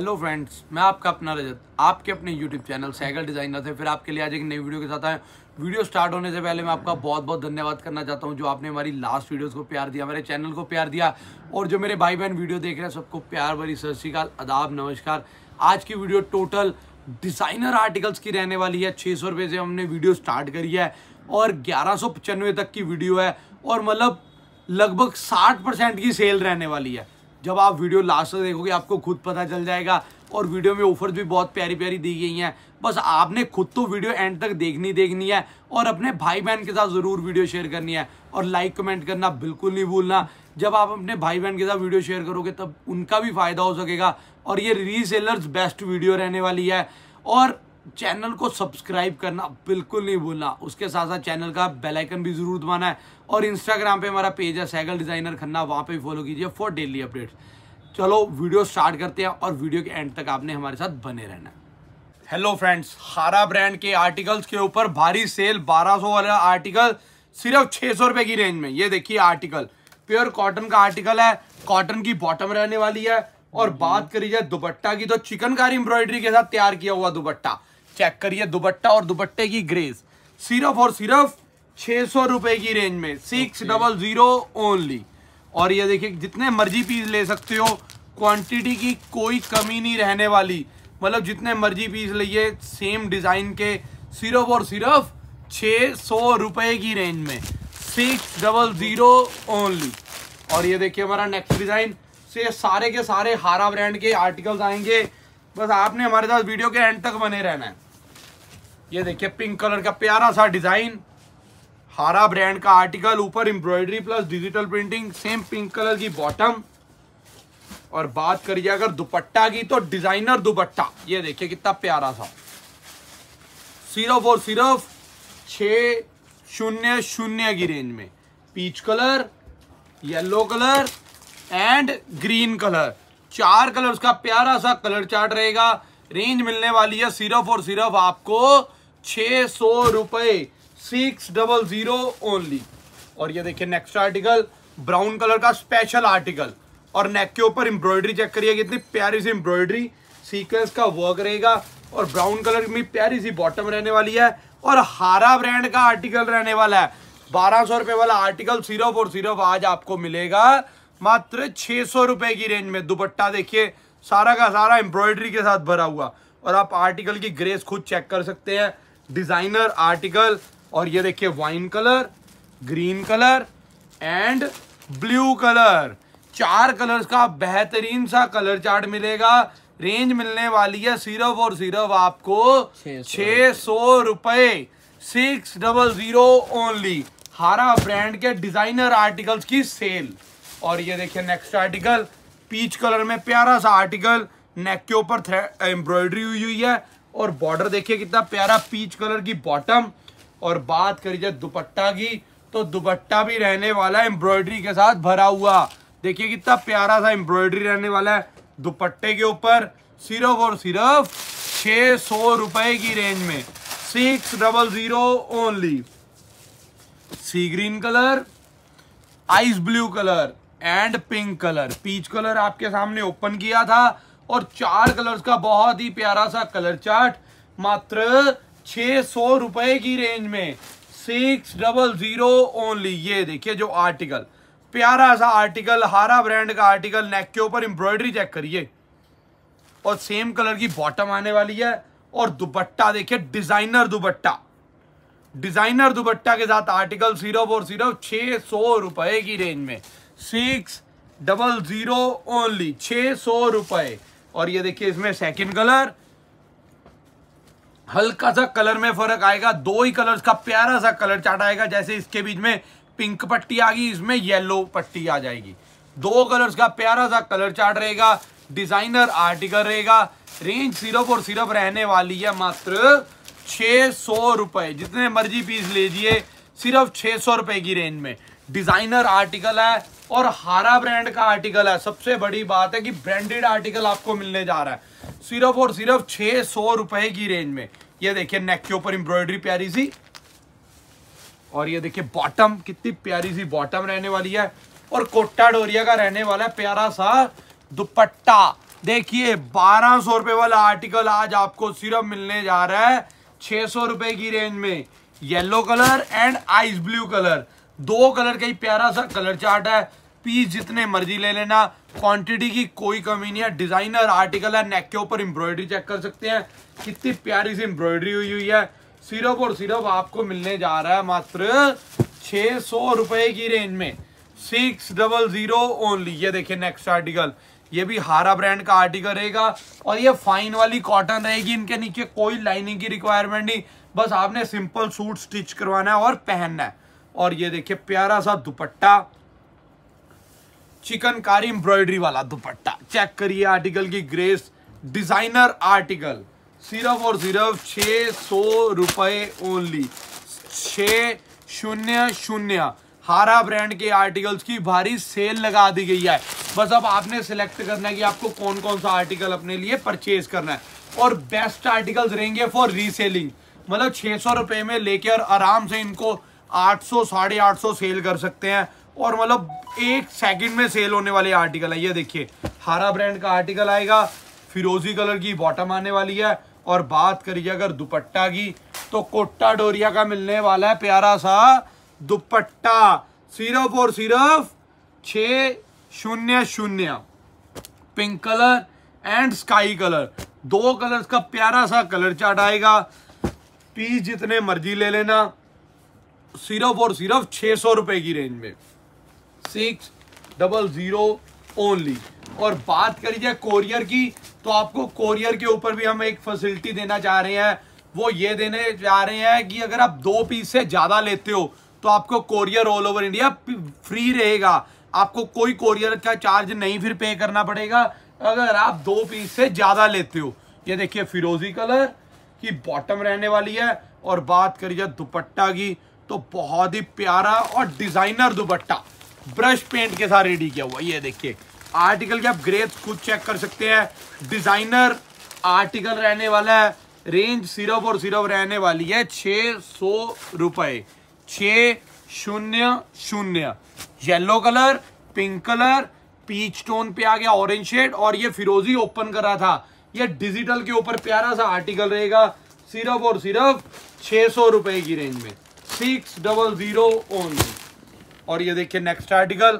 Hello friends मैं आपका अपना रजत आपके अपने यूट्यूब चैनल साइकिल डिज़ाइनर से फिर आपके लिए आज एक नई वीडियो के साथ आए वीडियो स्टार्ट होने से पहले मैं आपका बहुत बहुत धन्यवाद करना चाहता हूँ जो आपने हमारी लास्ट वीडियोस को प्यार दिया मेरे चैनल को प्यार दिया और जो मेरे भाई बहन वीडियो देख रहे हैं सबको प्यार भरी सत श्रीकाल अदाब नमस्कार आज की वीडियो टोटल डिज़ाइनर आर्टिकल्स की रहने वाली है छः सौ से हमने वीडियो स्टार्ट करी है और ग्यारह तक की वीडियो है और मतलब लगभग साठ की सेल रहने वाली है जब आप वीडियो लास्ट तक देखोगे आपको खुद पता चल जाएगा और वीडियो में ऑफर्स भी बहुत प्यारी प्यारी दी गई हैं बस आपने खुद तो वीडियो एंड तक देखनी देखनी है और अपने भाई बहन के साथ ज़रूर वीडियो शेयर करनी है और लाइक कमेंट करना बिल्कुल नहीं भूलना जब आप अपने भाई बहन के साथ वीडियो शेयर करोगे तब उनका भी फ़ायदा हो सकेगा और ये रीसेलर्स बेस्ट वीडियो रहने वाली है और चैनल को सब्सक्राइब करना बिल्कुल नहीं भूलना उसके साथ साथ चैनल का बेल आइकन भी जरूर दबाना है और इंस्टाग्राम पे हमारा पेज है सैगल डिज़ाइनर खन्ना वहाँ पे भी फॉलो कीजिए फॉर डेली अपडेट्स चलो वीडियो स्टार्ट करते हैं और वीडियो के एंड तक आपने हमारे साथ बने रहना हेलो फ्रेंड्स हारा ब्रांड के आर्टिकल्स के ऊपर भारी सेल बारह वाला आर्टिकल सिर्फ छः सौ की रेंज में ये देखिए आर्टिकल प्योर कॉटन का आर्टिकल है कॉटन की बॉटम रहने वाली है और हम्म। बात करी जाए दुपट्टा की तो चिकनकारी एम्ब्रॉयडरी के साथ तैयार किया हुआ दुपट्टा चेक करिए दुबट्टा और दुबट्टे की ग्रेस सिर्फ और सिर्फ छह सौ रुपए की रेंज में सिक्स डबल जीरो ओनली और ये देखिए जितने मर्जी पीस ले सकते हो क्वांटिटी की कोई कमी नहीं रहने वाली मतलब जितने मर्जी पीस लीजिए सेम डिजाइन के सिर्फ और सिर्फ छ सौ रुपये की रेंज में सिक्स डबल ज़ीरो ओनली और ये देखिए हमारा नेक्स्ट डिज़ाइन से सारे के सारे हारा ब्रांड के आर्टिकल्स आएंगे बस आपने हमारे साथ वीडियो के एंड तक बने रहना है ये देखिए पिंक कलर का प्यारा सा डिजाइन हारा ब्रांड का आर्टिकल ऊपर embroidery plus digital printing same pink colour की बॉटम और बात करिए अगर दुपट्टा की तो डिजाइनर दुपट्टा ये देखिए कितना प्यारा सा सिर्फ और सिर्फ छ शून्य शून्य की रेंज में peach colour yellow colour and green colour चार कलर का प्यारा सा कलर चार्ट रहेगा रेंज मिलने वाली है सिर्फ और सिर्फ आपको छह सौ रुपए सिक्स डबल जीरो ओनली और ये देखिए नेक्स्ट आर्टिकल ब्राउन कलर का स्पेशल आर्टिकल और नेक के ऊपर एम्ब्रॉयडरी चेक करिए कितनी प्यारी सी एम्ब्रॉयडरी सीक्वेंस का वर्क रहेगा और ब्राउन कलर में प्यारी सी बॉटम रहने वाली है और हारा ब्रांड का आर्टिकल रहने वाला है बारह सौ रुपए वाला आर्टिकल सिर्फ और सिर्फ आज आपको मिलेगा मात्र छः सौ रुपए की रेंज में दुपट्टा देखिए सारा का सारा एम्ब्रॉयडरी के साथ भरा हुआ और आप आर्टिकल की ग्रेस खुद चेक कर सकते हैं डिज़ाइनर आर्टिकल और ये देखिए wine colour green colour and blue colour चार कलर्स का बेहतरीन सा कलर चार्ट मिलेगा रेंज मिलने वाली है सिर्फ और सिर्फ आपको छे सौ रुपये six double zero only Hara brand के डिजाइनर आर्टिकल्स की सेल और ये देखिए नेक्स्ट आर्टिकल पीच कलर में प्यारा सा आर्टिकल नेक के ऊपर एम्ब्रॉयडरी हुई हुई है और बॉर्डर देखिए कितना प्यारा पीच कलर की बॉटम और बात करी जाए दुपट्टा की तो दुपट्टा भी रहने वाला है एम्ब्रॉयडरी के साथ भरा हुआ देखिए कितना प्यारा सा एम्ब्रॉयडरी रहने वाला है दुपट्टे के ऊपर सिर्फ और सिर्फ छ सौ रुपए की रेंज में six double zero only sea green colour ice blue colour and pink colour peach colour आपके सामने ओपन किया था और चार कलर्स का बहुत ही प्यारा सा कलर चार्ट मात्र छ सौ रुपए की रेंज में सिक्स डबल ज़ीरो ओनली ये देखिए जो आर्टिकल प्यारा सा आर्टिकल हारा ब्रांड का आर्टिकल नेक के ऊपर एम्ब्रॉयडरी चेक करिए और सेम कलर की बॉटम आने वाली है और दुपट्टा देखिए डिज़ाइनर दुपट्टा डिज़ाइनर दुपट्टा के साथ आर्टिकल सीरो फोर जीरो छः सौ रुपए की रेंज में सिक्स डबल जीरो ओनली छ सौ रुपये और ये देखिए इसमें सेकंड कलर हल्का सा कलर में फर्क आएगा दो ही कलर्स का प्यारा सा कलर चार्ट आएगा जैसे इसके बीच में पिंक पट्टी आ गई इसमें येलो पट्टी आ जाएगी दो कलर्स का प्यारा सा कलर चार्ट रहेगा डिजाइनर आर्टिकल रहेगा रेंज सिर्फ और सिर्फ रहने वाली है मात्र छ सौ रुपए जितने मर्जी पीस लीजिए सिर्फ छे सौ रुपए की रेंज में डिजाइनर आर्टिकल है और हारा ब्रांड का आर्टिकल है सबसे बड़ी बात है कि ब्रांडेड आर्टिकल आपको मिलने जा रहा है सिर्फ और सिर्फ छह सौ रुपए की रेंज में ये देखिए नेक के ऊपर एम्ब्रॉयडरी प्यारी सी और ये देखिए बॉटम कितनी प्यारी सी बॉटम रहने वाली है और कोटा डोरिया का रहने वाला है प्यारा सा दुपट्टा देखिए बारह सौ रुपए वाला आर्टिकल आज आपको सिर्फ मिलने जा रहा है छह सौ रुपए की रेंज में yellow colour and ice blue colour दो कलर का ही प्यारा सा कलर चार्ट है पीस जितने मर्जी ले लेना क्वांटिटी की कोई कमी नहीं है डिजाइनर आर्टिकल है नेक के ऊपर एम्ब्रॉयडरी चेक कर सकते हैं कितनी प्यारी सी एम्ब्रॉयडरी हुई हुई है सिर्फ और सिर्फ आपको मिलने जा रहा है मात्र छ सौ रुपए की रेंज में सिक्स डबल जीरो ओनली ये देखिए नेक्स्ट आर्टिकल ये भी हारा ब्रांड का आर्टिकल रहेगा और ये फाइन वाली कॉटन रहेगी इनके नीचे कोई लाइनिंग की रिक्वायरमेंट नहीं बस आपने सिंपल सूट स्टिच करवाना है और पहनना है और ये देखिए प्यारा सा दुपट्टा चिकनकारी एम्ब्रॉयडरी वाला दुपट्टा चेक करिए आर्टिकल की ग्रेस डिजाइनर आर्टिकल सिर्फ और सिर्फ छ सौ रुपए ओनली छ शून्य शून्य हारा ब्रांड के आर्टिकल्स की भारी सेल लगा दी गई है बस अब आपने सेलेक्ट करना है कि आपको कौन कौन सा आर्टिकल अपने लिए परचेज करना है और बेस्ट आर्टिकल्स रहेंगे फॉर रीसेलिंग मतलब छः सौ रुपये में लेकर आराम से इनको आठ सौ साढ़े आठ सौ सेल कर सकते हैं और मतलब एक सेकंड में सेल होने वाले आर्टिकल है ये देखिए हारा ब्रांड का आर्टिकल आएगा फिरोजी कलर की बॉटम आने वाली है और बात करिए अगर दुपट्टा की तो कोट्टा डोरिया का मिलने वाला है प्यारा सा दुपट्टा सिर्फ और सिर्फ छ शून्य शून्य pink colour and sky colour दो कलर्स का प्यारा सा कलर चार्ट आएगा पीस जितने मर्जी ले लेना सिर्फ और सिर्फ छः सौ रुपए की रेंज में सिक्स डबल ज़ीरो ओनली और बात करी जाए कोरियर की तो आपको कोरियर के ऊपर भी हम एक फैसिलिटी देना चाह रहे हैं वो ये देने जा रहे हैं कि अगर आप दो पीस से ज़्यादा लेते हो तो आपको courier all over India free रहेगा आपको कोई कोरियर का चार्ज नहीं फिर पे करना पड़ेगा अगर आप दो पीस से ज़्यादा लेते हो ये देखिए फिरोजी कलर की बॉटम रहने वाली है और बात करी जाए दुपट्टा की तो बहुत ही प्यारा और डिज़ाइनर दुपट्टा ब्रश पेंट के साथ रेडी किया हुआ ये देखिए आर्टिकल के आप ग्रेड खुद चेक कर सकते हैं डिजाइनर आर्टिकल रहने वाला है रेंज सिर्फ और सिर्फ रहने वाली है छ सौ रुपए छ शून्य शून्य yellow colour pink colour peach tone पे आ गया ऑरेंज शेड और ये फिरोजी ओपन कर रहा था ये डिजिटल के ऊपर प्यारा सा आर्टिकल रहेगा सिर्फ और सिर्फ छ सौ रुपए की रेंज में सिक्स डबल जीरो ओनली और ये देखिए नेक्स्ट आर्टिकल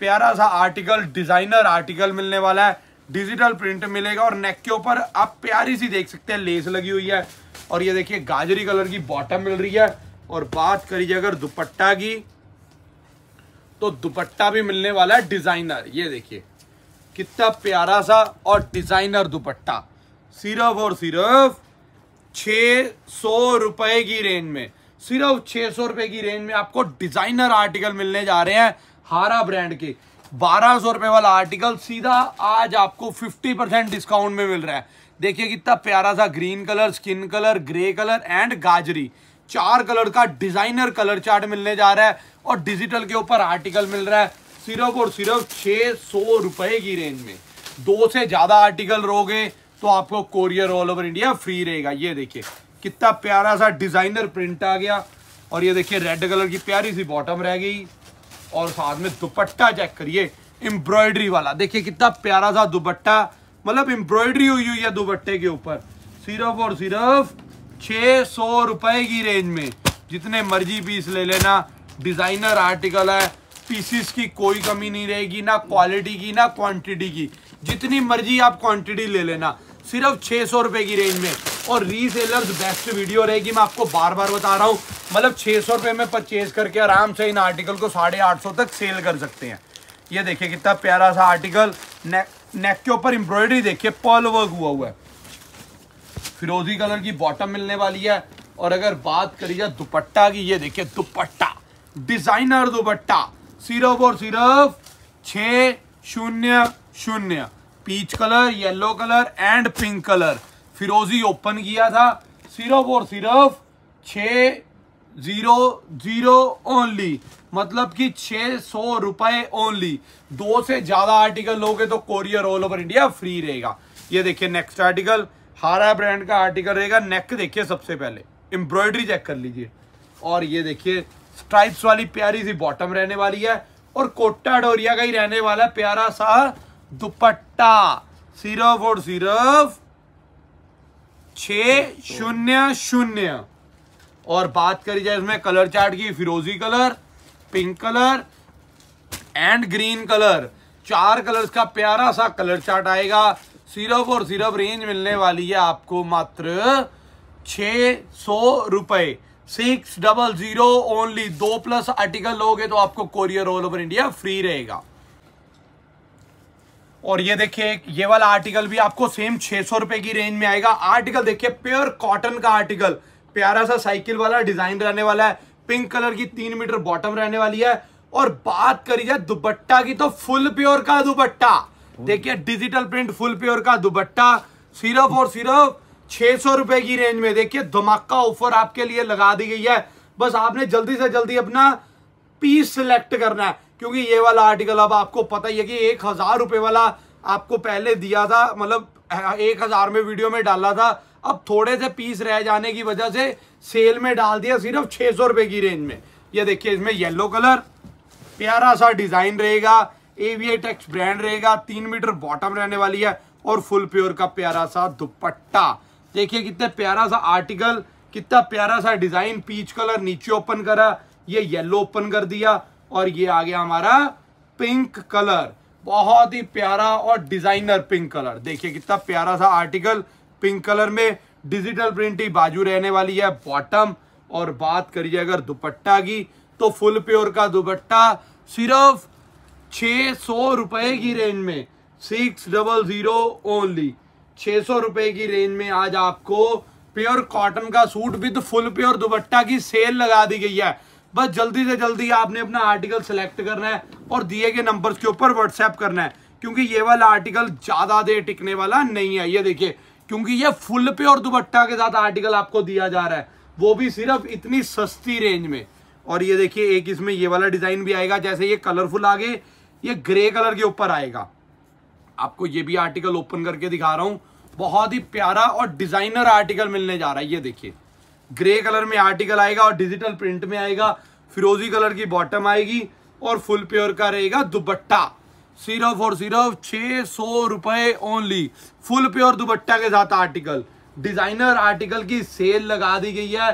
प्यारा सा आर्टिकल डिजाइनर आर्टिकल मिलने वाला है डिजिटल प्रिंट मिलेगा और नेक के ऊपर आप प्यारी सी देख सकते हैं लेस लगी हुई है और ये देखिए गाजरी कलर की बॉटम मिल रही है और बात करी जाए अगर दुपट्टा की तो दुपट्टा भी मिलने वाला है डिजाइनर ये देखिए कितना प्यारा सा और डिजाइनर दुपट्टा सिर्फ और सिर्फ छ सौ रुपए की रेंज में सिर्फ छह सौ रुपए की रेंज में आपको डिजाइनर आर्टिकल मिलने जा रहे हैं हारा ब्रांड के बारह सौ रुपए वाला आर्टिकल सीधा आज आपको फिफ्टी परसेंट डिस्काउंट में मिल रहा है देखिए कितना प्यारा सा green colour skin colour grey colour and गाजरी चार कलर का डिजाइनर कलर चार्ट मिलने जा रहा है और डिजिटल के ऊपर आर्टिकल मिल रहा है सिर्फ और सिर्फ छे सौ रुपए की रेंज में दो से ज्यादा आर्टिकल रहोगे तो आपको courier all over India free रहेगा ये देखिए कितना प्यारा सा डिज़ाइनर प्रिंट आ गया और ये देखिए रेड कलर की प्यारी सी बॉटम रह गई और साथ में दुपट्टा चेक करिए एम्ब्रॉयडरी वाला देखिए कितना प्यारा सा दुपट्टा मतलब एम्ब्रॉयडरी हुई हुई है दुपट्टे के ऊपर सिर्फ और सिर्फ छ सौ रुपए की रेंज में जितने मर्जी पीस ले लेना डिज़ाइनर आर्टिकल है पीसीस की कोई कमी नहीं रहेगी ना क्वालिटी की ना क्वांटिटी की जितनी मर्जी आप क्वांटिटी ले लेना सिर्फ छः सौ रुपए की रेंज में और रीसेलर बेस्ट वीडियो रहेगी मैं आपको बार बार बता रहा हूँ मतलब छः सौ रुपए में परचेज करके आराम से इन आर्टिकल को साढ़े आठ सौ तक सेल कर सकते हैं ये देखिए कितना प्यारा सा आर्टिकल ने नेक के ऊपर एम्ब्रॉयडरी देखिए पर्ल वर्क हुआ हुआ है फिरोजी कलर की बॉटम मिलने वाली है और अगर बात करी जाए दुपट्टा की ये देखिए दुपट्टा डिजाइनर दुपट्टा सिर्फ और सिर्फ छ शून्य शून्य peach colour yellow colour and pink colour फिरोजी ओपन किया था सिर्फ और सिर्फ छ जीरो जीरो ओनली मतलब कि छ सौ रुपए ओनली दो से ज्यादा आर्टिकल लोगे तो courier all over India free रहेगा ये देखिए नेक्स्ट आर्टिकल हारा ब्रांड का आर्टिकल रहेगा नेक देखिए सबसे पहले एम्ब्रॉयडरी चेक कर लीजिए और ये देखिए स्ट्राइप्स वाली प्यारी सी बॉटम रहने वाली है और कोटा डोरिया का ही रहने वाला प्यारा सा दुपट्टा सिर्फ और सिर्फ छ शून्य शून्य और बात करी जाए इसमें कलर चार्ट की फिरोजी colour pink colour and green colour चार कलर्स का प्यारा सा कलर चार्ट आएगा सिर्फ और सिर्फ रेंज मिलने वाली है आपको मात्र छ सौ रुपए सिक्स डबल जीरो ओनली दो प्लस आर्टिकल लोगे तो आपको courier all over India free रहेगा और ये देखिए ये वाला आर्टिकल भी आपको सेम छह सौ रुपए की रेंज में आएगा आर्टिकल देखिए प्योर कॉटन का आर्टिकल प्यारा सा साइकिल वाला डिजाइन रहने वाला है पिंक कलर की तीन मीटर बॉटम रहने वाली है और बात करी जाए दुपट्टा की तो फुल प्योर का दुपट्टा देखिए डिजिटल प्रिंट फुल प्योर का दुपट्टा सिर्फ और सिर्फ छह सौ रुपए की रेंज में देखिए धमाका ऑफर आपके लिए लगा दी गई है बस आपने जल्दी से जल्दी अपना पीस सिलेक्ट करना है क्योंकि ये वाला आर्टिकल अब आपको पता ही है कि एक हज़ार रुपये वाला आपको पहले दिया था मतलब एक हज़ार में वीडियो में डाला था अब थोड़े से पीस रह जाने की वजह से सेल में डाल दिया सिर्फ छः सौ रुपए की रेंज में ये देखिए इसमें येलो कलर प्यारा सा डिज़ाइन रहेगा एवीए टेक्स ब्रांड रहेगा तीन मीटर बॉटम रहने वाली है और फुल प्योर का प्यारा सा दुपट्टा देखिए कितने प्यारा सा आर्टिकल कितना प्यारा सा डिज़ाइन पीच कलर नीचे ओपन करा ये येलो ओपन कर दिया और ये आ गया हमारा पिंक कलर बहुत ही प्यारा और डिजाइनर पिंक कलर देखिए कितना प्यारा सा आर्टिकल पिंक कलर में डिजिटल प्रिंट ही बाजू रहने वाली है बॉटम और बात करिए अगर दुपट्टा की तो फुल प्योर का दुपट्टा सिर्फ छ सौ रुपये की रेंज में सिक्स डबल ज़ीरो ओनली छ सौ रुपये की रेंज में आज आपको प्योर कॉटन का suit with full pure dupatta की सेल लगा दी गई है बस जल्दी से जल्दी आपने अपना आर्टिकल सेलेक्ट करना है और दिए गए नंबर के ऊपर व्हाट्सएप करना है क्योंकि ये वाला आर्टिकल ज़्यादा देर टिकने वाला नहीं है ये देखिए क्योंकि ये फुल पे और दुपट्टा के साथ आर्टिकल आपको दिया जा रहा है वो भी सिर्फ इतनी सस्ती रेंज में और ये देखिए एक इसमें ये वाला डिज़ाइन भी आएगा जैसे ये कलरफुल आगे ये ग्रे कलर के ऊपर आएगा आपको ये भी आर्टिकल ओपन करके दिखा रहा हूँ बहुत ही प्यारा और डिज़ाइनर आर्टिकल मिलने जा रहा है ये देखिए ग्रे कलर में आर्टिकल आएगा और डिजिटल प्रिंट में आएगा फिरोजी कलर की बॉटम आएगी और फुल प्योर का रहेगा दुबट्टा सिर्फ और सिर्फ छ सौ रुपए ओनली फुल प्योर दुपट्टा के साथ आर्टिकल डिजाइनर आर्टिकल की सेल लगा दी गई है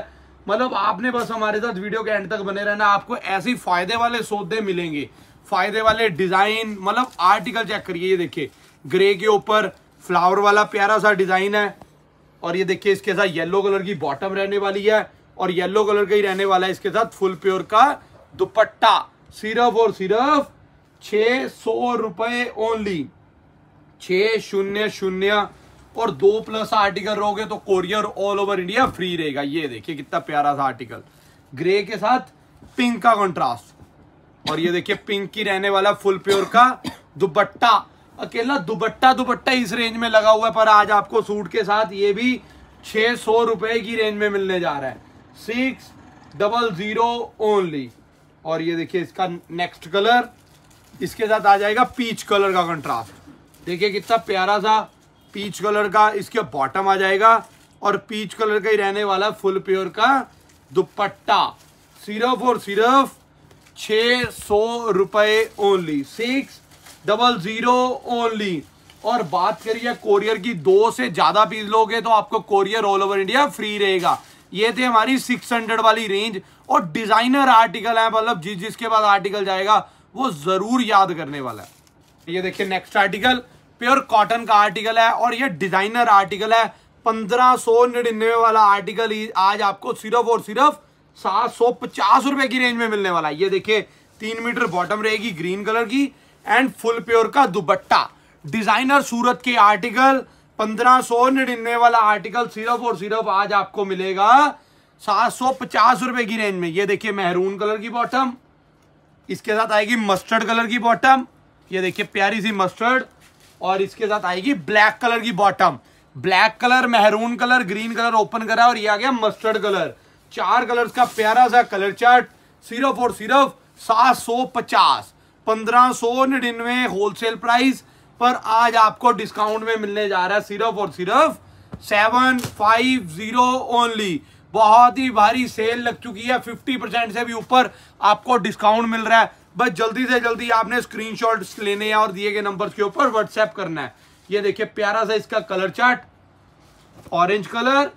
मतलब आपने बस हमारे साथ वीडियो के एंड तक बने रहना आपको ऐसे फायदे वाले सौदे मिलेंगे फायदे वाले डिजाइन मतलब आर्टिकल चेक करिए देखिये देखिए ग्रे के ऊपर फ्लावर वाला प्यारा सा डिजाइन है और ये देखिए इसके साथ येलो कलर की बॉटम रहने वाली है और येलो कलर का ही रहने वाला है इसके साथ फुल प्योर का दुपट्टा सिर्फ और सिर्फ छ सौ रुपए ओनली छ शून्य शून्य और दो प्लस आर्टिकल रहोगे तो courier all over India free रहेगा ये देखिए कितना प्यारा सा आर्टिकल ग्रे के साथ पिंक का कंट्रास्ट और ये देखिए पिंक की रहने वाला फुल प्योर का दुपट्टा अकेला दुबट्टा दुपट्टा इस रेंज में लगा हुआ है पर आज आपको सूट के साथ ये भी छ सौ की रेंज में मिलने जा रहा है सिक्स डबल ज़ीरो ओनली और ये देखिए इसका नेक्स्ट कलर इसके साथ आ जाएगा पीच कलर का कंट्रास्ट देखिए कितना प्यारा सा पीच कलर का इसके बॉटम आ जाएगा और पीच कलर का ही रहने वाला फुल प्योर का दुपट्टा सिर्फ और सिर्फ छ सौ रुपये only six double zero only और बात करिए कोरियर की दो से ज़्यादा पीस लोगे तो आपको courier all over India free रहेगा ये थे हमारी 600 वाली रेंज और डिज़ाइनर आर्टिकल है मतलब जिस जिसके पास आर्टिकल जाएगा वो ज़रूर याद करने वाला है ये देखिए नेक्स्ट आर्टिकल प्योर कॉटन का आर्टिकल है और ये डिज़ाइनर आर्टिकल है पंद्रह सौ निन्यानवे वाला आर्टिकल आज आपको सिर्फ और सिर्फ सात सौ पचास रुपए की रेंज में मिलने वाला है ये देखिए तीन मीटर बॉटम रहेगी ग्रीन कलर की एंड फुल प्योर का दुबट्टा डिजाइनर सूरत के आर्टिकल पंद्रह सौ निन्यानवे वाला आर्टिकल सिर्फ और सिर्फ आज आपको मिलेगा सात सौ पचास रुपए की रेंज में ये देखिए मेहरून कलर की बॉटम इसके साथ आएगी मस्टर्ड कलर की बॉटम ये देखिए प्यारी सी मस्टर्ड और इसके साथ आएगी ब्लैक कलर की बॉटम ब्लैक कलर मेहरून कलर ग्रीन कलर ओपन करा और ये आ गया मस्टर्ड कलर चार कलर्स का प्यारा सा कलर चार्ट सिर्फ और सिर्फ सात सौ पचास पंद्रह सौ होलसेल प्राइस पर आज आपको डिस्काउंट में मिलने जा रहा है सिर्फ और सिर्फ सेवन फाइव जीरो ओनली बहुत ही भारी सेल लग चुकी है फिफ्टी परसेंट से भी ऊपर आपको डिस्काउंट मिल रहा है बस जल्दी से जल्दी आपने स्क्रीनशॉट्स लेने हैं और दिए गए नंबर के ऊपर व्हाट्सएप करना है ये देखिए प्यारा सा इसका colour chart orange colour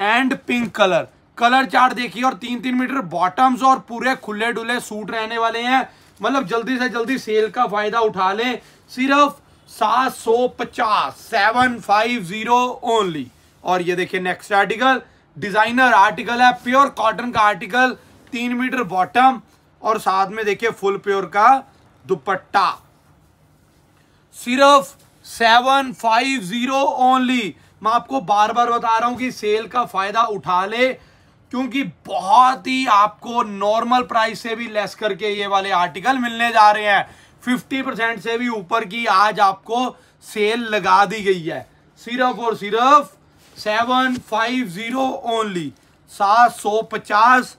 and pink colour colour chart देखिए और तीन तीन मीटर बॉटम्स और पूरे खुले डुले सूट रहने वाले हैं मतलब जल्दी से जल्दी सेल का फायदा उठा लें सिर्फ सात सौ पचास सेवन फाइव जीरो ओनली और ये देखिए नेक्स्ट आर्टिकल डिजाइनर आर्टिकल है प्योर कॉटन का आर्टिकल तीन मीटर बॉटम और साथ में देखिए फुल प्योर का दुपट्टा सिर्फ सेवन फाइव जीरो ओनली मैं आपको बार बार बता रहा हूं कि सेल का फायदा उठा ले क्योंकि बहुत ही आपको नॉर्मल प्राइस से भी लेस करके ये वाले आर्टिकल मिलने जा रहे हैं फिफ्टी परसेंट से भी ऊपर की आज आपको सेल लगा दी गई है सिर्फ और सिर्फ सेवन फाइव जीरो ओनली सात सौ पचास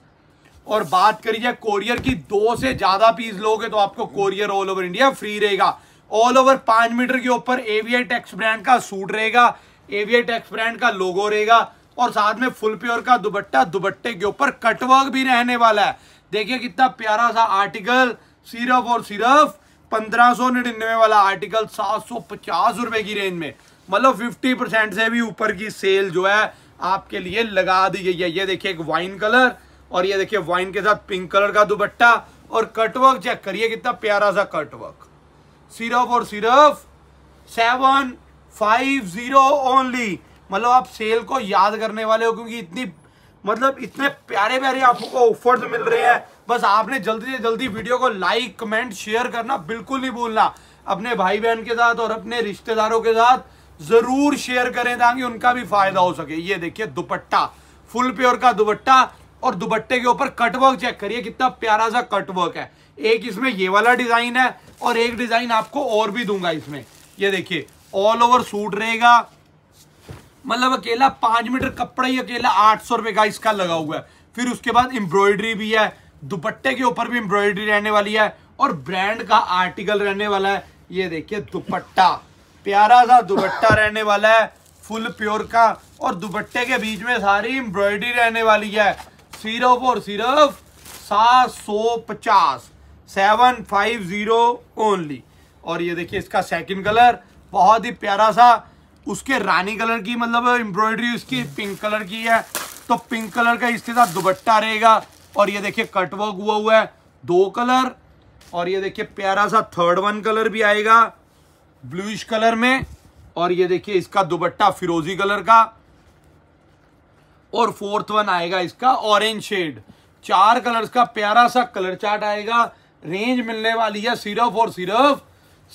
और बात करिए कोरियर की दो से ज्यादा पीस लोगे तो आपको courier all over India free रहेगा ऑल ओवर पांच मीटर के ऊपर एवीआई टेक्स ब्रांड का सूट रहेगा एवीआई टेक्स ब्रांड का लोगो रहेगा और साथ में फुल प्योर का दुबट्टा दुबट्टे के ऊपर कटवर्क भी रहने वाला है देखिए कितना प्यारा सा आर्टिकल सिर्फ और सिर्फ पंद्रह सौ वाला आर्टिकल सात सौ पचास रुपए की रेंज में मतलब फिफ्टी परसेंट से भी ऊपर की सेल जो है आपके लिए लगा दी गई है ये देखिए एक वाइन कलर और ये देखिए वाइन के साथ पिंक कलर का दुबट्टा और कटवर्क चेक करिए कितना प्यारा सा कटवर्क सिर्फ और सिर्फ सेवन फाइव जीरो ओनली मतलब आप सेल को याद करने वाले हो क्योंकि इतनी मतलब इतने प्यारे प्यारे आपको ऑफर्स मिल रहे हैं बस आपने जल्दी से जल्दी वीडियो को लाइक कमेंट शेयर करना बिल्कुल नहीं भूलना अपने भाई बहन के साथ और अपने रिश्तेदारों के साथ जरूर शेयर करें ताकि उनका भी फायदा हो सके ये देखिए दुपट्टा फुल प्योर का दुपट्टा और दुपट्टे के ऊपर कटवर्क चेक करिए कितना प्यारा सा कटवर्क है एक इसमें ये वाला डिजाइन है और एक डिजाइन आपको और भी दूंगा इसमें ये देखिए ऑल ओवर सूट रहेगा मतलब अकेला पांच मीटर कपड़ा ही अकेला आठ सौ रुपये का इसका लगा हुआ है फिर उसके बाद एम्ब्रॉयडरी भी है दुपट्टे के ऊपर भी एम्ब्रॉयडरी रहने वाली है और ब्रांड का आर्टिकल रहने वाला है ये देखिए दुपट्टा प्यारा सा दुपट्टा रहने वाला है फुल प्योर का और दुपट्टे के बीच में सारी एम्ब्रॉयडरी रहने वाली है सिर्फ और सिर्फ सात सौ पचास सेवन फाइव जीरो ओनली और ये देखिए इसका सेकंड कलर बहुत ही प्यारा सा उसके रानी कलर की मतलब एम्ब्रॉयडरी उसकी पिंक कलर की है तो पिंक कलर का इसके साथ दुबट्टा रहेगा और ये देखिए कट वर्क हुआ हुआ है दो कलर और ये देखिए प्यारा सा थर्ड वन कलर भी आएगा ब्लूइश कलर में और ये देखिए इसका दुबट्टा फिरोजी कलर का और फोर्थ वन आएगा इसका ऑरेंज शेड चार कलर्स का प्यारा सा कलर चार्ट आएगा रेंज मिलने वाली है सिर्फ और सिर्फ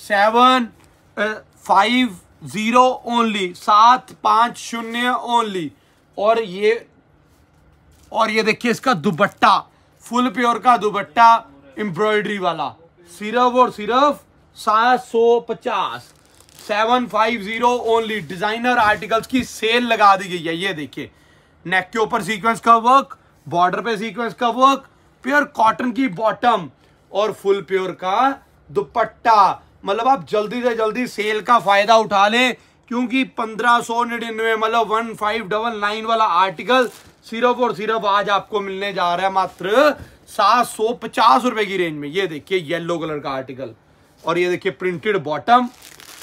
सेवन फाइव जीरो ओनली सात पांच शून्य ओनली और ये और ये देखिए इसका दुपट्टा फुल प्योर का दुपट्टा एम्ब्रॉयडरी वाला सिर्फ और सिर्फ सात सौ पचास seven five zero only designer articles की सेल लगा दी गई है ये देखिए नेक के ऊपर सीक्वेंस का वर्क बॉर्डर पे सीक्वेंस का वर्क प्योर कॉटन की बॉटम और फुल प्योर का दुपट्टा मतलब आप जल्दी से जल्दी सेल का फायदा उठा लें क्योंकि पंद्रह सौ निन्यानवे मतलब वन फाइव डबल नाइन वाला आर्टिकल सिर्फ और सिर्फ आज आपको मिलने जा रहा है मात्र सात सौ पचास रुपए की रेंज में ये देखिए येलो कलर का आर्टिकल और ये देखिए प्रिंटेड बॉटम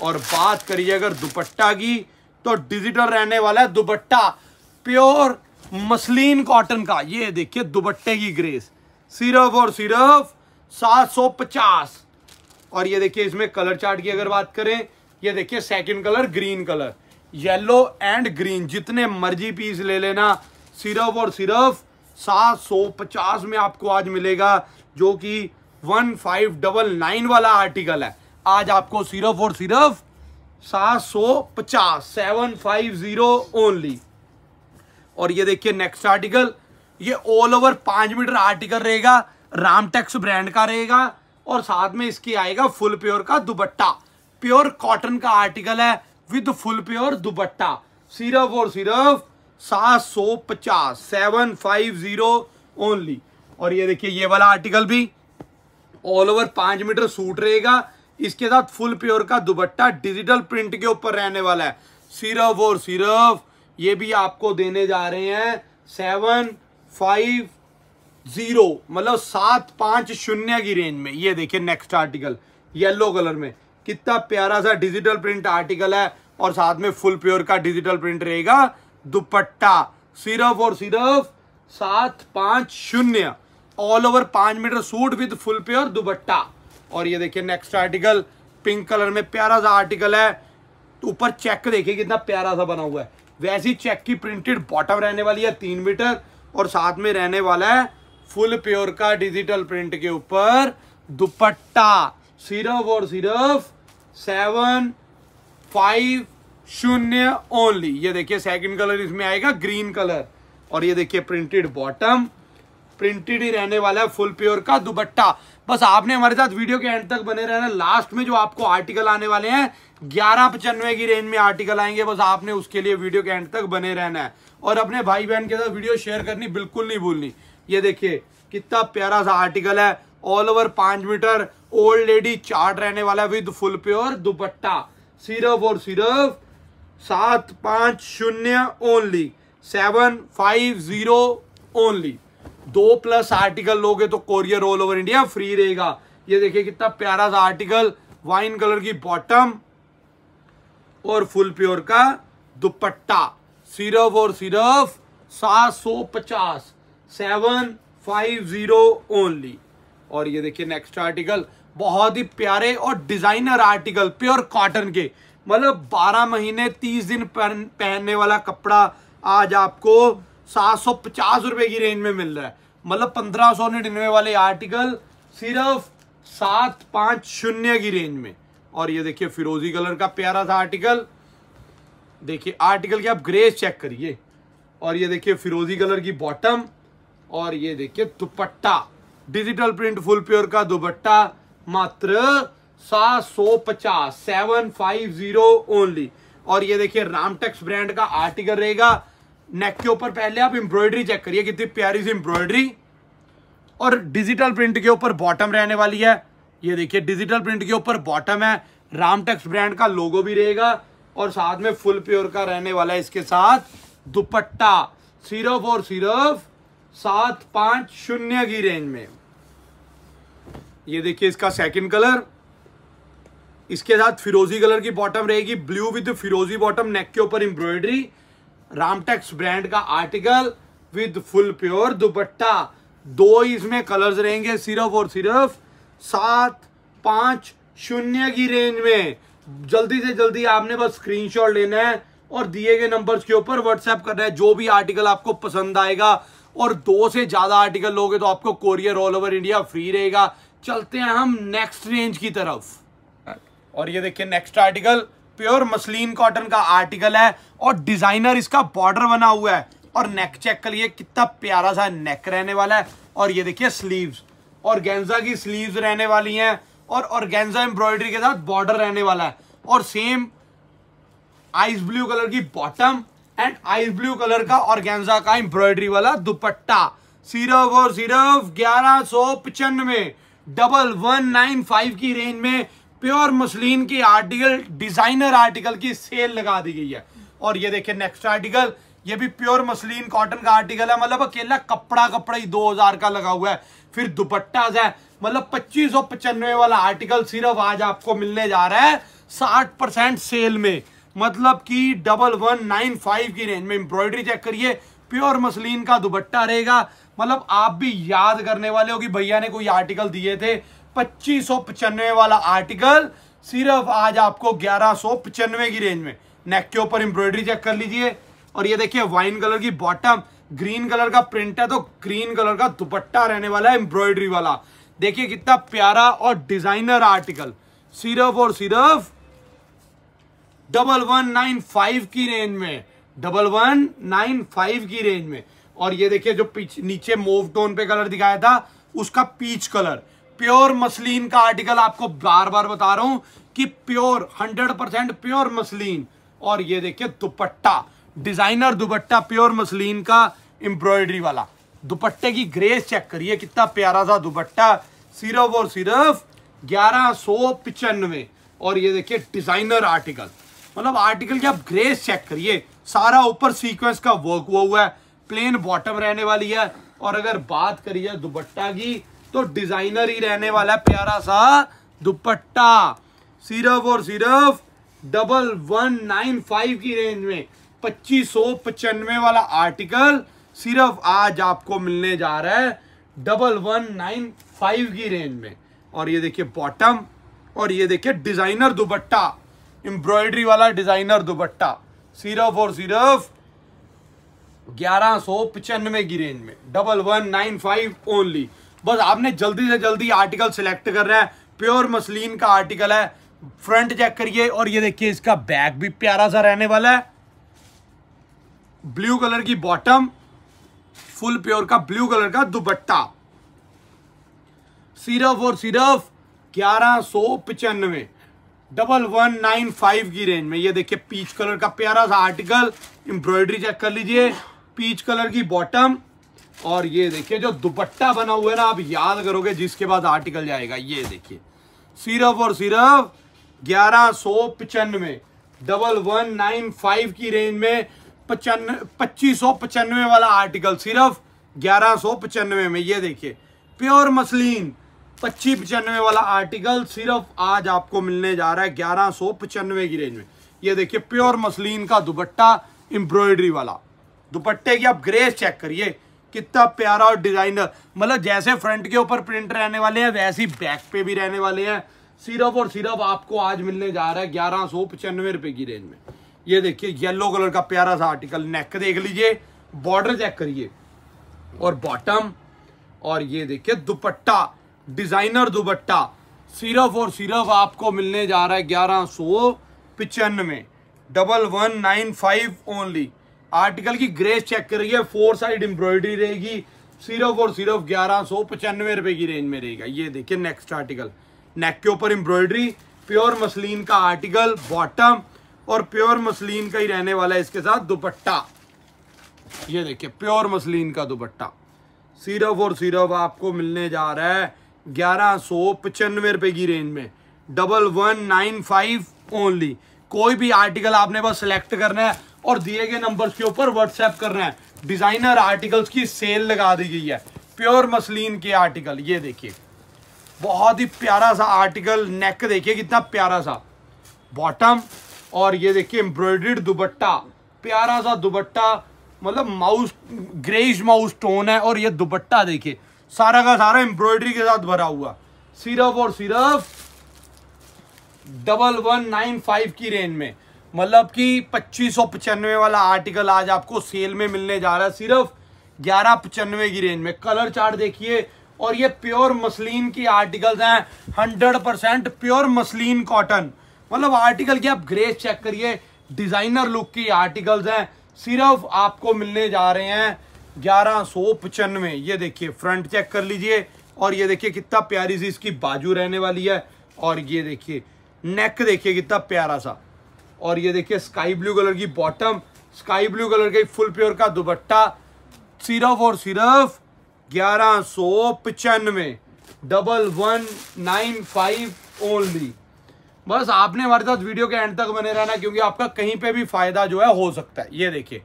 और बात करिए अगर दुपट्टा की तो डिजिटल रहने वाला है दुपट्टा प्योर मसलिन कॉटन का ये देखिए दुपट्टे की ग्रेस सिर्फ और सिर्फ सात सौ पचास और ये देखिए इसमें कलर चार्ट की अगर बात करें ये देखिए second colour green colour yellow and green जितने मर्जी पीस ले लेना सिर्फ और सिर्फ 750 में आपको आज मिलेगा जो कि 1599 वाला आर्टिकल है आज आपको सिर्फ और सिर्फ 750 750 ओनली और ये देखिए नेक्स्ट आर्टिकल ये ऑल ओवर पांच मीटर आर्टिकल रहेगा रामटेक्स ब्रांड का रहेगा और साथ में इसकी आएगा फुल प्योर का दुबट्टा प्योर कॉटन का आर्टिकल है विद फुल प्योर दुबट्टा सिर्फ और सिर्फ सात सौ पचास सेवन फाइव जीरो ओनली और ये देखिए ये वाला आर्टिकल भी ऑल ओवर पांच मीटर सूट रहेगा इसके साथ फुल प्योर का दुबट्टा डिजिटल प्रिंट के ऊपर रहने वाला है सिर्फ और सिर्फ ये भी आपको देने जा रहे हैं सेवन फाइव जीरो मतलब सात पांच शून्य की रेंज में ये देखिए नेक्स्ट आर्टिकल येलो कलर में कितना प्यारा सा डिजिटल प्रिंट आर्टिकल है और साथ में फुल प्योर का डिजिटल प्रिंट रहेगा दुपट्टा सिर्फ और सिर्फ सात पांच शून्य ऑल ओवर पांच metre suit with full pure dupatta और ये देखिए नेक्स्ट आर्टिकल पिंक कलर में प्यारा सा आर्टिकल है ऊपर चेक देखिए कितना प्यारा सा बना हुआ है वैसी चेक की प्रिंटेड बॉटम रहने वाली है तीन मीटर और साथ में रहने वाला है फुल प्योर का डिजिटल प्रिंट के ऊपर दुपट्टा सिर्फ और सिर्फ सेवन फाइव शून्य ओनली ये देखिए सेकंड कलर इसमें आएगा ग्रीन कलर और ये देखिए प्रिंटेड बॉटम प्रिंटेड ही रहने वाला है फुल प्योर का दुपट्टा बस आपने हमारे साथ वीडियो के एंड तक बने रहना लास्ट में जो आपको आर्टिकल आने वाले हैं ग्यारह पचानवे की रेंज में आर्टिकल आएंगे बस आपने उसके लिए वीडियो के एंड तक बने रहना है और अपने भाई बहन के साथ वीडियो शेयर करनी बिल्कुल नहीं भूलनी ये देखिए कितना प्यारा सा आर्टिकल है ऑल ओवर पांच मीटर ओल्ड लेडी चार्ट रहने वाला विद फुल प्योर दुपट्टा सिर्फ और सिर्फ सात पांच शून्य only seven five zero only दो प्लस आर्टिकल लोगे तो courier all over India free रहेगा ये देखिए कितना प्यारा सा आर्टिकल वाइन कलर की बॉटम और फुल प्योर का दुपट्टा सिर्फ और सिर्फ सात सौ पचास सेवन फाइव जीरो ओनली और ये देखिए नेक्स्ट आर्टिकल बहुत ही प्यारे और डिजाइनर आर्टिकल प्योर कॉटन के मतलब बारह महीने तीस दिन पहन, पहनने वाला कपड़ा आज आपको सात सौ पचास रुपए की रेंज में मिल रहा है मतलब पंद्रह सौ निन्यानवे वाले आर्टिकल सिर्फ सात पाँच शून्य की रेंज में और ये देखिए फिरोजी कलर का प्यारा सा आर्टिकल देखिए आर्टिकल की आप ग्रेस चेक करिए और ये देखिए फिरोजी कलर की बॉटम और ये देखिए dupatta digital print full pure का दुपट्टा मात्र सात सौ पचास सेवन फाइव जीरो ओनली और ये देखिए रामटेक्स ब्रांड का आर्टिकल रहेगा नेक के ऊपर पहले आप एम्ब्रॉयडरी चेक करिए कितनी प्यारी सी एम्ब्रॉयडरी और डिजिटल प्रिंट के ऊपर बॉटम रहने वाली है ये देखिए डिजिटल प्रिंट के ऊपर बॉटम है रामटेक्स ब्रांड का लोगो भी रहेगा और साथ में फुल प्योर का रहने वाला है इसके साथ दुपट्टा सिर्फ और सिर्फ सात पांच शून्य की रेंज में ये देखिए इसका सेकंड कलर इसके साथ फिरोजी कलर की बॉटम रहेगी ब्लू विद फिरोजी बॉटम नेक के ऊपर एम्ब्रॉयडरी रामटेक्स ब्रांड का article with full pure dupatta दो इसमें कलर्स रहेंगे सिर्फ और सिर्फ सात पांच शून्य की रेंज में जल्दी से जल्दी आपने बस स्क्रीनशॉट लेना है और दिए गए नंबर्स के ऊपर व्हाट्सएप करना है जो भी आर्टिकल आपको पसंद आएगा और दो से ज्यादा आर्टिकल लोगे तो आपको courier all over India free रहेगा चलते हैं हम नेक्स्ट रेंज की तरफ और ये देखिए next article pure muslin cotton का आर्टिकल है और डिजाइनर इसका बॉर्डर बना हुआ है और नेक चेक करिए कितना प्यारा सा नेक रहने वाला है और ये देखिए स्लीव्स और गेंजा की स्लीव्स रहने वाली हैं और गेंजा एम्ब्रॉयडरी के साथ बॉर्डर रहने वाला है और सेम आइस ब्लू कलर की bottom and ice blue colour का और गेंजा का एम्ब्रॉयडरी वाला दुपट्टा सिर्फ और सिर्फ ग्यारह सौ पचानवे डबल वन नाइन फाइव की रेंज में प्योर मसलिन की आर्टिकल डिजाइनर आर्टिकल की सेल लगा दी गई है और ये देखिए नेक्स्ट आर्टिकल ये भी प्योर मसलिन कॉटन का आर्टिकल है मतलब अकेला कपड़ा कपड़ा ही दो हजार का लगा हुआ है फिर दुपट्टा है मतलब पच्चीस सौ पचानवे वाला आर्टिकल सिर्फ आज आपको मिलने जा रहा है साठ परसेंट सेल में मतलब कि डबल वन नाइन फाइव की रेंज में एम्ब्रॉयडरी चेक करिए प्योर मसलिन का दुपट्टा रहेगा मतलब आप भी याद करने वाले हो कि भैया ने कोई आर्टिकल दिए थे पच्चीस वाला आर्टिकल सिर्फ आज आपको ग्यारह की रेंज में नेक के ऊपर एम्ब्रॉयडरी चेक कर लीजिए और ये देखिए वाइन कलर की बॉटम ग्रीन कलर का प्रिंट है तो ग्रीन कलर का दुपट्टा रहने वाला है एम्ब्रॉयडरी वाला देखिए कितना प्यारा और डिजाइनर आर्टिकल सिर्फ और सिर्फ डबल वन नाइन फाइव की रेंज में डबल वन नाइन फाइव की रेंज में और ये देखिए जो पीछे नीचे मोव टोन पे कलर दिखाया था उसका पीच कलर प्योर मसलिन का आर्टिकल आपको बार बार बता रहा हूं कि pure hundred percent pure muslin और ये देखिए dupatta designer dupatta pure muslin का एम्ब्रॉयडरी वाला दुपट्टे की ग्रेस चेक करिए कितना प्यारा सा दुपट्टा सिर्फ और सिर्फ ग्यारह सौ पिचानवे और ये देखिए डिजाइनर आर्टिकल मतलब आर्टिकल की आप ग्रेस चेक करिए सारा ऊपर सीक्वेंस का वर्क हुआ हुआ है प्लेन बॉटम रहने वाली है और अगर बात करिए दुपट्टा की तो डिजाइनर ही रहने वाला है प्यारा सा दुपट्टा सिर्फ और सिर्फ डबल वन नाइन फाइव की रेंज में पच्चीस सौ पचानवे वाला आर्टिकल सिर्फ आज आपको मिलने जा रहा है डबल वन नाइन फाइव की रेंज में और ये देखिए बॉटम और ये देखिए डिजाइनर दुपट्टा एम्ब्रॉयडरी वाला डिजाइनर दुपट्टा सिर्फ और सिर्फ ग्यारह सौ पचानवे की रेंज में double one nine five only बस आपने जल्दी से जल्दी आर्टिकल सिलेक्ट कर रहे हैं प्योर मसलिन का आर्टिकल है फ्रंट चेक करिए और ये देखिए इसका बैक भी प्यारा सा रहने वाला है ब्लू कलर की बॉटम फुल प्योर का ब्लू कलर का दुपट्टा सिर्फ और सिर्फ ग्यारह सौ पचानवे डबल वन नाइन फाइव की रेंज में ये देखिए पीच कलर का प्यारा सा आर्टिकल एम्ब्रॉयडरी चेक कर लीजिए पीच कलर की बॉटम और ये देखिए जो दुपट्टा बना हुआ है ना आप याद करोगे जिसके बाद आर्टिकल जाएगा ये देखिए सिर्फ और सिर्फ ग्यारह सौ पचानवे डबल वन नाइन फाइव की रेंज में पचान पच्चीस सौ पचानवे वाला आर्टिकल सिर्फ ग्यारह सौ पचानवे में ये देखिए प्योर मसलिन पच्चीस पचानवे वाला आर्टिकल सिर्फ आज आपको मिलने जा रहा है ग्यारह सौ पचानवे की रेंज में ये देखिए प्योर मसलिन का दुपट्टा एम्ब्रॉयडरी वाला दुपट्टे की आप ग्रेस चेक करिए कितना प्यारा और डिजाइनर मतलब जैसे फ्रंट के ऊपर प्रिंट रहने वाले हैं वैसे ही बैक पे भी रहने वाले हैं सिर्फ और सिर्फ आपको आज मिलने जा रहा है ग्यारह सौ पचानवे रुपये की रेंज में ये देखिए येलो कलर का प्यारा सा आर्टिकल नेक देख लीजिए बॉर्डर चेक करिए और बॉटम और ये देखिए दुपट्टा डिजाइनर दुपट्टा सिर्फ और सिर्फ आपको मिलने जा रहा है ग्यारह सौ पिचानवे double one nine five only article की ग्रेस चेक करिए फोर साइड एम्ब्रॉयडरी रहेगी सिर्फ और सिर्फ ग्यारह सौ पचानवे रुपए की रेंज में रहेगा ये देखिए नेक्स्ट आर्टिकल नेक के ऊपर एम्ब्रॉयडरी प्योर मसलिन का आर्टिकल बॉटम और प्योर मसलिन का ही रहने वाला है इसके साथ दुपट्टा ये देखिए प्योर मसलिन का दुपट्टा सिर्फ और सिर्फ आपको मिलने जा रहा है ग्यारह सौ पचानवे रुपये की रेंज में double one nine five only कोई भी आर्टिकल आपने बस सिलेक्ट करना है और दिए गए नंबर के ऊपर व्हाट्सएप करना है डिज़ाइनर आर्टिकल्स की सेल लगा दी गई है प्योर मसलिन के आर्टिकल ये देखिए बहुत ही प्यारा सा आर्टिकल नेक देखिए कितना प्यारा सा बॉटम और ये देखिए एम्ब्रॉयड्रीड दुबट्टा प्यारा सा दुबट्टा मतलब माउस ग्रेज माउस टोन है और ये दुबट्टा देखिए सारा का सारा एम्ब्रॉयडरी के साथ भरा हुआ सिर्फ और सिर्फ डबल वन नाइन फाइव की रेंज में मतलब कि पच्चीस सौ पचानवे वाला आर्टिकल आज आपको सेल में मिलने जा रहा है सिर्फ ग्यारह पचानवे की रेंज में कलर चार्ट देखिए और ये प्योर मसलिन की आर्टिकल्स हैं hundred percent pure muslin cotton मतलब आर्टिकल की आप ग्रेस चेक करिए डिजाइनर लुक की आर्टिकल्स हैं सिर्फ आपको मिलने जा रहे हैं ग्यारह सौ पचानवे ये देखिए फ्रंट चेक कर लीजिए और ये देखिए कितना प्यारी सी इसकी बाजू रहने वाली है और ये देखिए नेक देखिए कितना प्यारा सा और ये देखिए स्काई ब्लू कलर की बॉटम स्काई ब्लू कलर का फुल प्योर का दुपट्टा सिर्फ और सिर्फ ग्यारह सौ पचानवे double one nine five only बस आपने हमारे साथ वीडियो के एंड तक बने रहना क्योंकि आपका कहीं पे भी फायदा जो है हो सकता है ये देखिए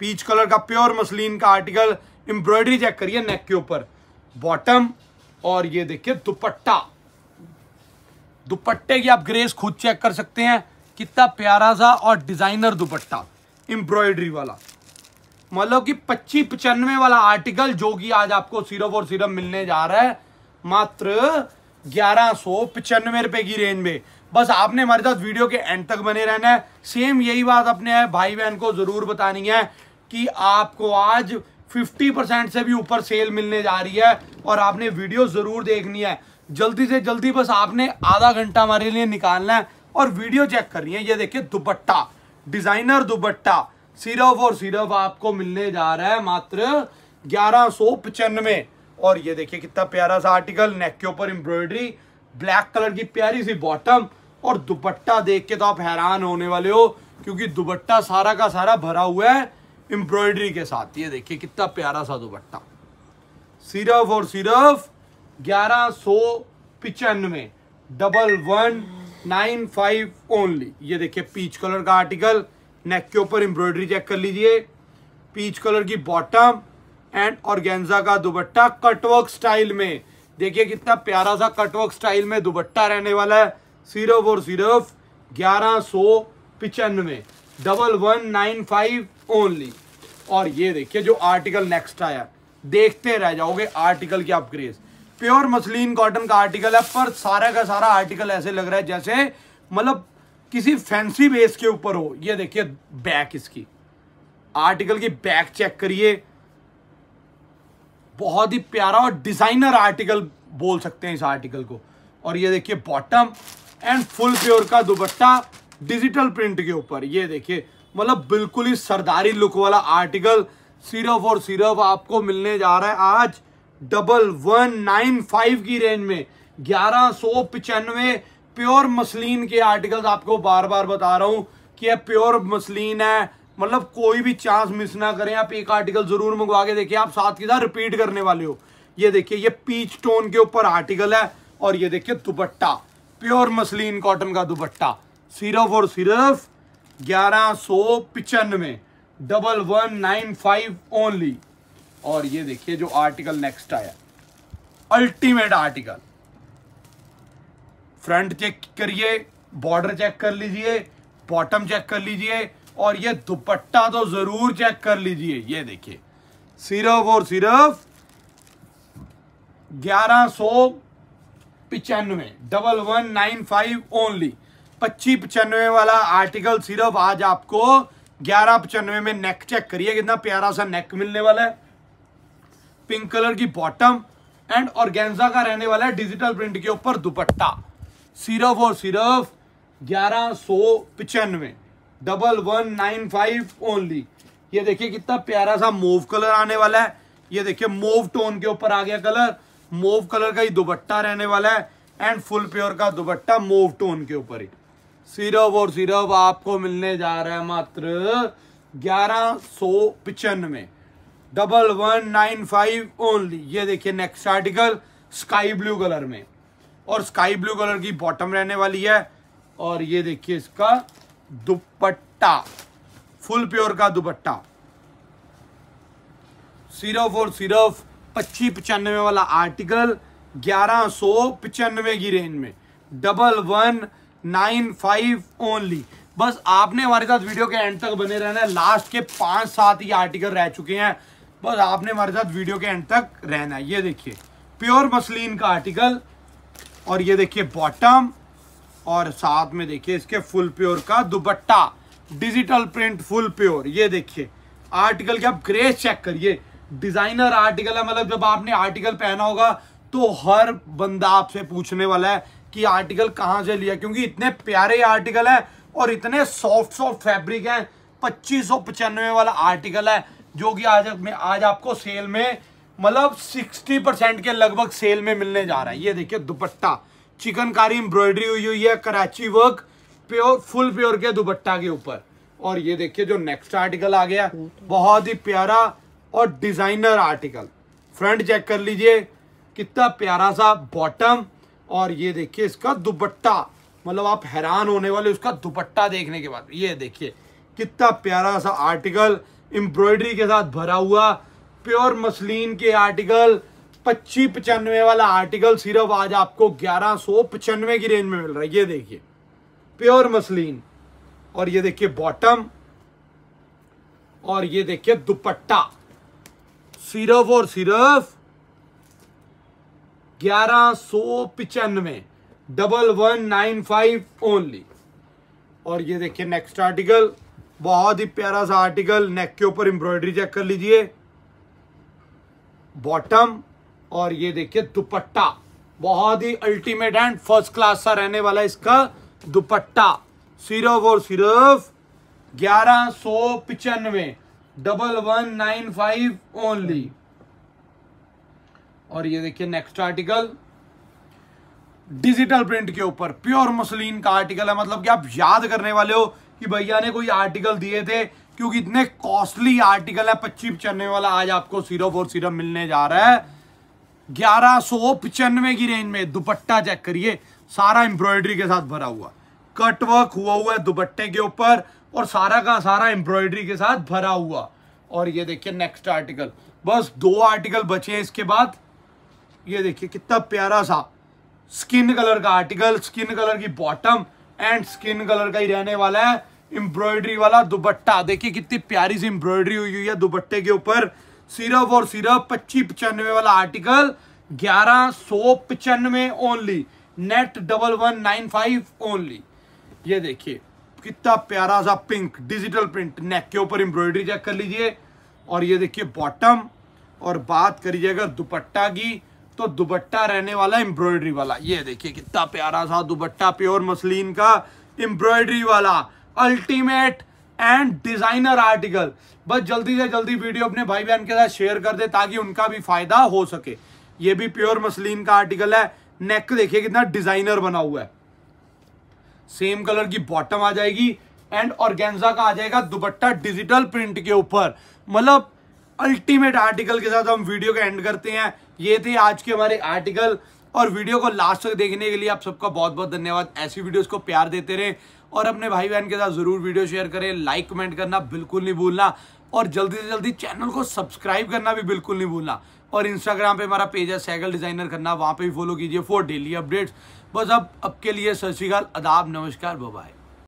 पीच कलर का प्योर मसलिन का आर्टिकल एम्ब्रॉयडरी चेक करिए नेक के ऊपर बॉटम और ये देखिए दुपट्टा दुपट्टे की आप ग्रेस खुद चेक कर सकते हैं कितना प्यारा सा और डिजाइनर दुपट्टा एम्ब्रॉयडरी वाला मतलब कि पच्चीस पचानवे वाला आर्टिकल जो कि आज आपको सिरप और सिरप मिलने जा रहा है मात्र ग्यारह सौ पचानवे रुपए की रेंज में बस आपने हमारे साथ वीडियो के एंड तक बने रहना है सेम यही बात अपने भाई बहन को जरूर बतानी है कि आपको आज 50 परसेंट से भी ऊपर सेल मिलने जा रही है और आपने वीडियो ज़रूर देखनी है जल्दी से जल्दी बस आपने आधा घंटा हमारे लिए निकालना है और वीडियो चेक करनी है ये देखिए दुपट्टा डिज़ाइनर दुपट्टा सिर्फ और सिर्फ आपको मिलने जा रहा है मात्र ग्यारह सौ पचानवे और ये देखिए कितना प्यारा सा आर्टिकल नेक के ऊपर एम्ब्रॉयडरी ब्लैक कलर की प्यारी सी बॉटम और दुपट्टा देख के तो आप हैरान होने वाले हो क्योंकि दुपट्टा सारा का सारा भरा हुआ है एम्ब्रॉयडरी के साथ ये देखिए कितना प्यारा सा दुपट्टा सिर्फ और सिर्फ ग्यारह सौ पिचानवे double one nine five only ये देखिए पीच कलर का आर्टिकल नेक के ऊपर एम्ब्रॉयडरी चेक कर लीजिए पीच कलर की बॉटम एंड ऑर्गेन्जा का दुपट्टा कटवर्क स्टाइल में देखिए कितना प्यारा सा कटवर्क स्टाइल में दुपट्टा रहने वाला है सिर्फ और सिर्फ ग्यारह सौ पिचानवे double one nine five only और ये देखिए जो आर्टिकल नेक्स्ट आया देखते रह जाओगे आर्टिकल की आप क्रेज प्योर मसलिन कॉटन का आर्टिकल है पर सारा का सारा आर्टिकल ऐसे लग रहा है जैसे मतलब किसी फैंसी बेस के ऊपर हो ये देखिए बैक इसकी आर्टिकल की बैक चेक करिए बहुत ही प्यारा और डिजाइनर आर्टिकल बोल सकते हैं इस आर्टिकल को और ये देखिए बॉटम एंड फुल प्योर का दुपट्टा डिजिटल प्रिंट के ऊपर ये देखिए मतलब बिल्कुल ही सरदारी लुक वाला आर्टिकल सिर्फ और सिर्फ आपको मिलने जा रहा है आज डबल वन नाइन फाइव की रेंज में ग्यारह सौ पिचानवे प्योर मसलिन के आर्टिकल्स आपको बार बार बता रहा हूँ कि यह प्योर मसलिन है मतलब कोई भी चांस मिस ना करें आप एक आर्टिकल जरूर मंगवा के देखिए आप साथ के साथ रिपीट करने वाले हो ये देखिए ये पीच टोन के ऊपर आर्टिकल है और ये देखिए दुपट्टा प्योर मसलिन कॉटन का दुपट्टा सिर्फ और सिर्फ ग्यारह सौ पिचानवे double one nine five only और ये देखिए जो आर्टिकल नेक्स्ट आया अल्टीमेट आर्टिकल फ्रंट चेक करिए बॉर्डर चेक कर लीजिए बॉटम चेक कर लीजिए और ये दुपट्टा तो जरूर चेक कर लीजिए ये देखिए सिर्फ और सिर्फ ग्यारह सौ पिचानवे double one nine five only पच्चीस पचानवे वाला आर्टिकल सिर्फ आज आपको ग्यारह पचानवे में नेक चेक करिए कितना प्यारा सा नेक मिलने वाला है पिंक कलर की बॉटम एंड और का रहने वाला है डिजिटल प्रिंट के ऊपर दुपट्टा सिर्फ और सिर्फ ग्यारह सौ पचानवे double one nine five only ये देखिए कितना प्यारा सा मोव कलर आने वाला है ये देखिए मोव टोन के ऊपर आ गया कलर मोव कलर का ही दुपट्टा रहने वाला है एंड फुल प्योर का दुपट्टा मोव टोन के ऊपर ही सिर्फ और सिर्फ आपको मिलने जा रहा है मात्र ग्यारह सौ पचानवे double one nine five only ये देखिए next article sky blue colour में और स्काई ब्लू कलर की बॉटम रहने वाली है और ये देखिए इसका दुपट्टा फुल प्योर का दुपट्टा सिर्फ और सिर्फ पच्चीस पचानवे वाला आर्टिकल ग्यारह सौ पचानवे की रेंज में double one nine five only बस आपने हमारे साथ वीडियो के एंड तक बने रहना है लास्ट के पांच सात ही आर्टिकल रह चुके हैं बस आपने हमारे साथ वीडियो के एंड तक रहना है ये देखिए प्योर मसलिन का आर्टिकल और ये देखिए बॉटम और साथ में देखिए इसके फुल प्योर का dupatta digital print full pure ये देखिए आर्टिकल की आप ग्रेस चेक करिए डिजाइनर आर्टिकल है मतलब जब आपने आर्टिकल पहना होगा तो हर बंदा आपसे पूछने वाला है कि आर्टिकल कहाँ से लिया क्योंकि इतने प्यारे आर्टिकल हैं और इतने सॉफ्ट सॉफ्ट फैब्रिक हैं पच्चीस सौ पचानवे वाला आर्टिकल है जो कि आज आज आपको सेल में मतलब सिक्सटी परसेंट के लगभग सेल में मिलने जा रहा है ये देखिए दुपट्टा चिकनकारी एम्ब्रॉयडरी हुई हुई है Karachi work pure full pure के दुपट्टा के ऊपर और ये देखिए जो नेक्स्ट आर्टिकल आ गया बहुत ही प्यारा और डिजाइनर आर्टिकल फ्रंट चेक कर लीजिए कितना प्यारा सा बॉटम और ये देखिए इसका दुपट्टा मतलब आप हैरान होने वाले उसका दुपट्टा देखने के बाद ये देखिए कितना प्यारा सा आर्टिकल एम्ब्रॉयडरी के साथ भरा हुआ प्योर मसलिन के आर्टिकल पच्चीस पचानवे वाला आर्टिकल सिर्फ आज आपको ग्यारह सौ पचानवे की रेंज में मिल रहा है ये देखिए प्योर मसलिन और ये देखिए बॉटम और ये देखिए दुपट्टा सिर्फ और सिर्फ ग्यारह सो पिचानवे double one nine five only और ये देखिए नेक्स्ट आर्टिकल बहुत ही प्यारा सा आर्टिकल नेक के ऊपर एम्ब्रॉयडरी चेक कर लीजिए बॉटम और ये देखिए दुपट्टा बहुत ही अल्टीमेट एंड फर्स्ट क्लास सा रहने वाला इसका दुपट्टा सिर्फ और सिर्फ ग्यारह सौ पिचानवे double one nine five only और ये देखिए नेक्स्ट आर्टिकल डिजिटल प्रिंट के ऊपर प्योर मुसलिन का आर्टिकल है मतलब कि आप याद करने वाले हो कि भैया ने कोई आर्टिकल दिए थे क्योंकि इतने कॉस्टली आर्टिकल है पच्चीस पचानवे वाला आज आपको सीरो फोर सीरम मिलने जा रहा है ग्यारह सौ पचानवे की रेंज में दुपट्टा चेक करिए सारा एम्ब्रॉयडरी के साथ भरा हुआ कट वर्क हुआ हुआ है दुपट्टे के ऊपर और सारा का सारा एम्ब्रॉयडरी के साथ भरा हुआ और ये देखिए नेक्स्ट आर्टिकल बस दो आर्टिकल बचे हैं इसके बाद ये देखिए कितना प्यारा सा स्किन कलर का आर्टिकल स्किन कलर की बॉटम एंड स्किन कलर का ही रहने वाला है एम्ब्रॉयडरी वाला दुपट्टा देखिए कितनी प्यारी सी एम्ब्रॉयडरी हुई हुई है दुपट्टे के ऊपर सिर्फ और सिर्फ पच्चीस पचानवे वाला आर्टिकल ग्यारह सौ पचानवे only net double one nine five only ये देखिए कितना प्यारा सा पिंक डिजिटल प्रिंट नेक के ऊपर एम्ब्रॉयडरी चेक कर लीजिए और ये देखिए बॉटम और बात करिएगा दुपट्टा की तो दुबट्टा रहने वाला एम्ब्रॉयडरी वाला ये देखिए कितना प्यारा सा दुबट्टा प्योर मसलिन का एम्ब्रॉयडरी वाला अल्टीमेट एंड डिजाइनर आर्टिकल बस जल्दी से जल्दी वीडियो अपने भाई बहन के साथ शेयर कर दे ताकि उनका भी फायदा हो सके ये भी प्योर मसलिन का आर्टिकल है नेक देखिए कितना डिजाइनर बना हुआ है सेम कलर की बॉटम आ जाएगी एंड ऑर्गेंजा का आ जाएगा दुबट्टा डिजिटल प्रिंट के ऊपर मतलब अल्टीमेट आर्टिकल के साथ हम वीडियो का एंड करते हैं ये थे आज के हमारे आर्टिकल और वीडियो को लास्ट तक देखने के लिए आप सबका बहुत बहुत धन्यवाद ऐसी वीडियोस को प्यार देते रहे और अपने भाई बहन के साथ ज़रूर वीडियो शेयर करें लाइक कमेंट करना बिल्कुल नहीं भूलना और जल्दी से जल्दी चैनल को सब्सक्राइब करना भी बिल्कुल नहीं भूलना और इंस्टाग्राम पे हमारा पेज है साइकिल डिज़ाइनर करना वहाँ पे भी फॉलो कीजिए फॉर डेली अपडेट्स बस अब अब के लिए सत श्रीकाल अदाब नमस्कार बबाई